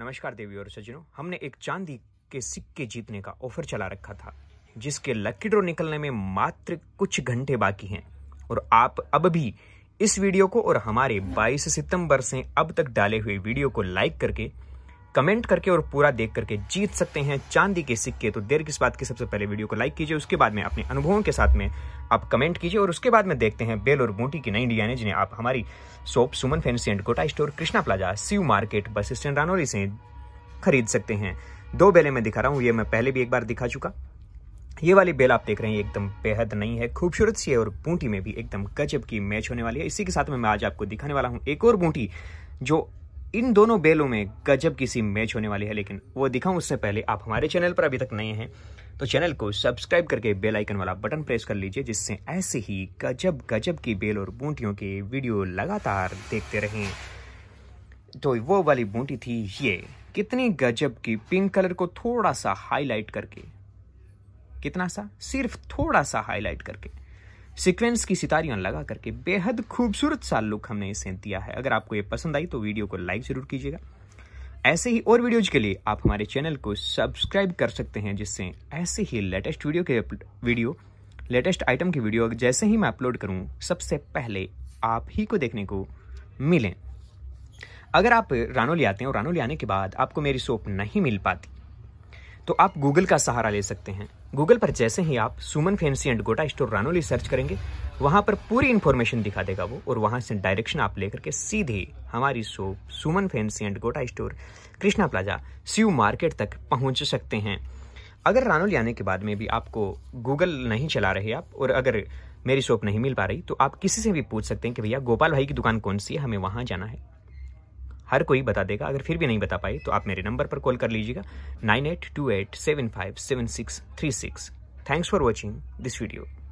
नमस्कार देवी और सज्जनों हमने एक चांदी के सिक्के जीतने का ऑफर चला रखा था जिसके लकी ड्रॉ निकलने में मात्र कुछ घंटे बाकी हैं और आप अब भी इस वीडियो को और हमारे 22 सितंबर से अब तक डाले हुए वीडियो को लाइक करके कमेंट करके और पूरा देख करके जीत सकते हैं चांदी के सिक्के तो देर किस बात की सबसे पहले वीडियो को लाइक कीजिए उसके बाद में अपने अनुभवों के साथ में आप कमेंट कीजिए और उसके बाद में देखते हैं बेल और बूटी की नई डिजाइने जिन्हें आप हमारी shop Suman fancy and Kota store Krishna plaza सीव मार्केट बस स्टैंड रानौरी से खरीद सकते हैं दो बेले मैं दिखा रहा हूँ ये मैं पहले भी एक बार दिखा चुका ये वाली बेल आप देख रहे हैं एकदम बेहद नई है खूबसूरत सी है और बूटी में भी एकदम गजब की मैच होने वाली है इसी के साथ में मैं आज आपको दिखाने वाला हूँ एक और बूटी जो इन दोनों बेलों में गजब की सी मैच होने वाली है लेकिन वो दिखाऊं उससे पहले आप हमारे चैनल पर अभी तक नए हैं तो चैनल को सब्सक्राइब करके बेल आइकन वाला बटन प्रेस कर लीजिए जिससे ऐसे ही गजब गजब की बेल और बूंटियों के वीडियो लगातार देखते रहें तो वो वाली बूंटी थी ये कितनी गजब की पिंक कलर को थोड़ा सा हाईलाइट करके कितना सा सिर्फ थोड़ा सा हाईलाइट करके सीक्वेंस की सितारियां लगा करके बेहद खूबसूरत सा लुक हमने इसे दिया है अगर आपको ये पसंद आई तो वीडियो को लाइक जरूर कीजिएगा ऐसे ही और वीडियोज के लिए आप हमारे चैनल को सब्सक्राइब कर सकते हैं जिससे ऐसे ही लेटेस्ट वीडियो के वीडियो लेटेस्ट आइटम की वीडियो जैसे ही मैं अपलोड करूं सबसे पहले आप ही को देखने को मिलें अगर आप रानोली आते हैं और रानोली आने के बाद आपको मेरी सोप नहीं मिल पाती तो आप गूगल का सहारा ले सकते हैं गूगल पर जैसे ही आप Suman fancy and Gota Store Ranoli search करेंगे वहां पर पूरी इन्फॉर्मेशन दिखा देगा वो और वहां से डायरेक्शन आप लेकर के सीधे हमारी shop Suman fancy and Gota Store Krishna Plaza CU market तक पहुंच सकते हैं अगर रानोली आने के बाद में भी आपको गूगल नहीं चला रहे आप और अगर मेरी शॉप नहीं मिल पा रही तो आप किसी से भी पूछ सकते हैं कि भैया गोपाल भाई की दुकान कौन सी है हमें वहाँ जाना है हर कोई बता देगा अगर फिर भी नहीं बता पाई तो आप मेरे नंबर पर कॉल कर लीजिएगा nine eight two eight seven five seven six three six thanks for watching this video